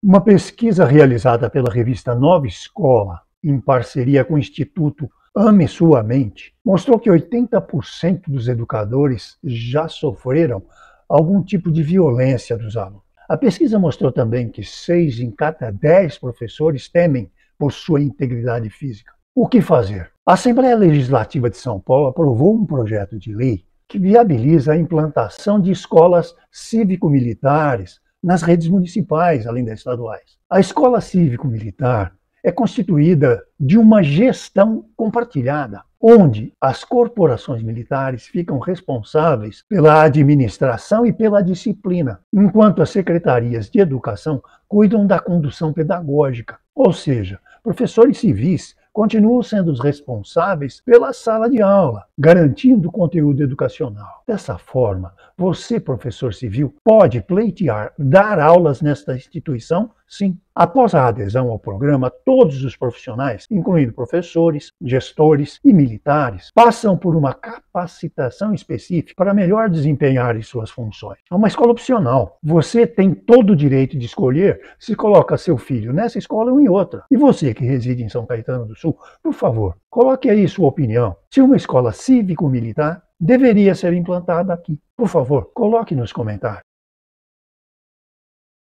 Uma pesquisa realizada pela revista Nova Escola, em parceria com o Instituto Ame Sua Mente, mostrou que 80% dos educadores já sofreram algum tipo de violência dos alunos. A pesquisa mostrou também que 6 em cada 10 professores temem por sua integridade física. O que fazer? A Assembleia Legislativa de São Paulo aprovou um projeto de lei que viabiliza a implantação de escolas cívico-militares nas redes municipais, além das estaduais. A escola cívico-militar é constituída de uma gestão compartilhada, onde as corporações militares ficam responsáveis pela administração e pela disciplina, enquanto as secretarias de educação cuidam da condução pedagógica, ou seja, professores civis continuam sendo os responsáveis pela sala de aula, garantindo o conteúdo educacional. Dessa forma, você, professor civil, pode pleitear dar aulas nesta instituição Sim. Após a adesão ao programa, todos os profissionais, incluindo professores, gestores e militares, passam por uma capacitação específica para melhor desempenhar suas funções. É uma escola opcional. Você tem todo o direito de escolher se coloca seu filho nessa escola ou em outra. E você que reside em São Caetano do Sul, por favor, coloque aí sua opinião. Se uma escola cívico-militar deveria ser implantada aqui. Por favor, coloque nos comentários.